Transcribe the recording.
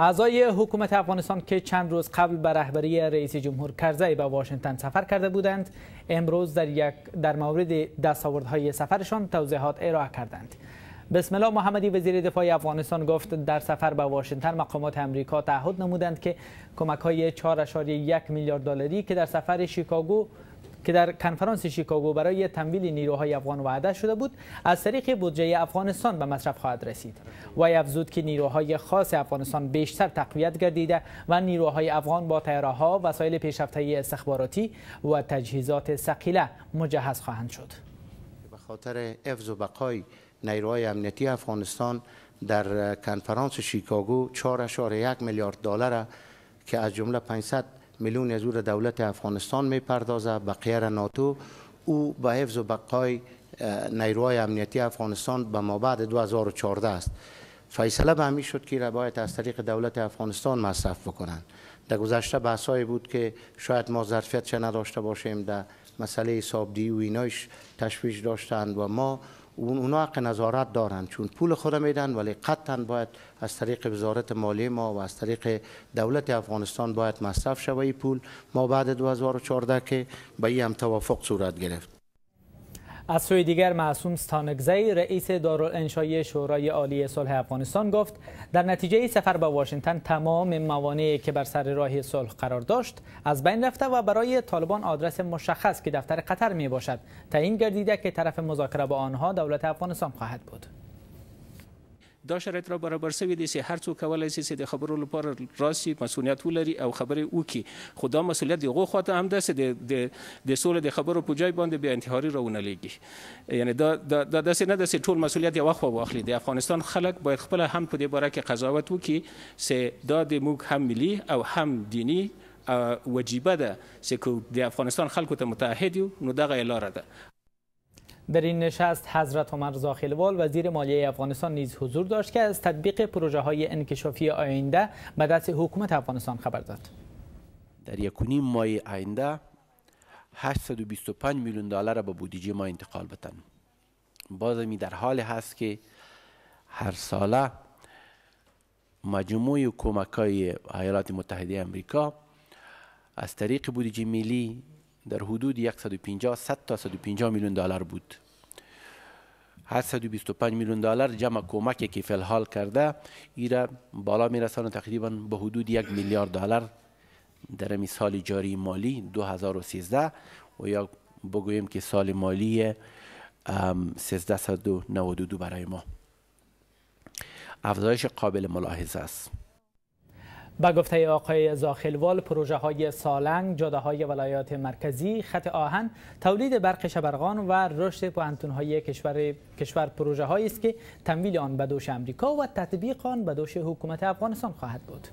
اعضای حکومت افغانستان که چند روز قبل به رهبری رئیس جمهور کرزی به واشنگتن سفر کرده بودند امروز در, یک در مورد دستاوردهای سفرشان توضیحات ارائه کردند بسم الله محمدی وزیر دفاع افغانستان گفت در سفر به واشنگتن مقامات امریکا تعهد نمودند که کمک های 4.1 میلیارد دلاری که در سفر شیکاگو که در کنفرانس شیکاگو برای تمویل نیروهای افغان وعده شده بود از طریق بودجه افغانستان به مصرف خواهد رسید و افزود که نیروهای خاص افغانستان بیشتر تقویت گردیده و نیروهای افغان با تیاره ها وسایل پیشرفته استخباراتی و تجهیزات ثقیله مجهز خواهند شد به خاطر حفظ و بقای نیروهای امنیتی افغانستان در کنفرانس شیکاگو 4.1 میلیارد دلار که از جمله 500 میلیون از او دولت افغانستان میپردازه بقیه قیار ناتو او به حفظ و بقای نیروهای امنیتی افغانستان به ما بعد 2014 است فیصله به همین شد که را باید از طریق دولت افغانستان مصرف بکنند در گذشته بحثایی بود که شاید ما ظرفیت چه نداشته باشیم در مسئله حسابدی و اینایش تشویش داشتند و ما اون اونا حق نظارت دارند چون پول خود میدن ولی قطعا باید از طریق وزارت مالی ما و از طریق دولت افغانستان باید مصرف شوه پول ما بعد 2014 که به این هم توافق صورت گرفت از سوی دیگر معصوم ستانگزی رئیس دارالانشای شورای عالی صلح افغانستان گفت در نتیجه سفر به واشنگتن تمام موانعی که بر سر راه صلح قرار داشت از بین رفته و برای طالبان آدرس مشخص که دفتر قطر می باشد تعیین گردیده که طرف مذاکره با آنها دولت افغانستان خواهد بود دا شرایط را برابر سوي دي چې هر څوک کولای شي چې د خبرو لپاره راسي مسؤلیت ولري او خبرې وکړي خو دا مسؤلیت د هغو خواته هم ده چې د د سولې د خبرو په ځای باندې بیا انتحاري راونه لګي یعنی دا دا داسې نه ده چې ټول مسؤلیت یوه خوا واخلي د افغانستان خلک باید خپله هم په دې باره کې قضاوت وکړي چې دا د موږ هم ملي او هم دینی وجیبه ده چې د افغانستان خلکو ته متحد یو نو دغه لاره ده در این نشست حضرت عمر زاخلوال وزیر مالیه افغانستان نیز حضور داشت که از تطبیق پروژه های انکشافی آینده به دست حکومت افغانستان خبر داد در یکونیم ماه آینده 825 میلیون دلار به بودجه ما انتقال بتن بازمی در حال هست که هر ساله مجموع کمک های ایالات متحده امریکا از طریق بودجه ملی در حدود 150 100 تا 150 میلیون دلار بود 825 میلیون دلار جمع کمکی که فی حال کرده ایره بالا میرساند تقریبا به حدود یک میلیارد دلار در می سال جاری مالی 2013 و یا بگویم که سال مالی 1392 برای ما افزایش قابل ملاحظه است با گفته آقای زاخلوال پروژه های سالنگ، جاده های ولایات مرکزی، خط آهن، تولید برق شبرغان و رشد پوانتون های کشور, کشور پروژه است که تمویل آن به دوش امریکا و تطبیق آن به دوش حکومت افغانستان خواهد بود.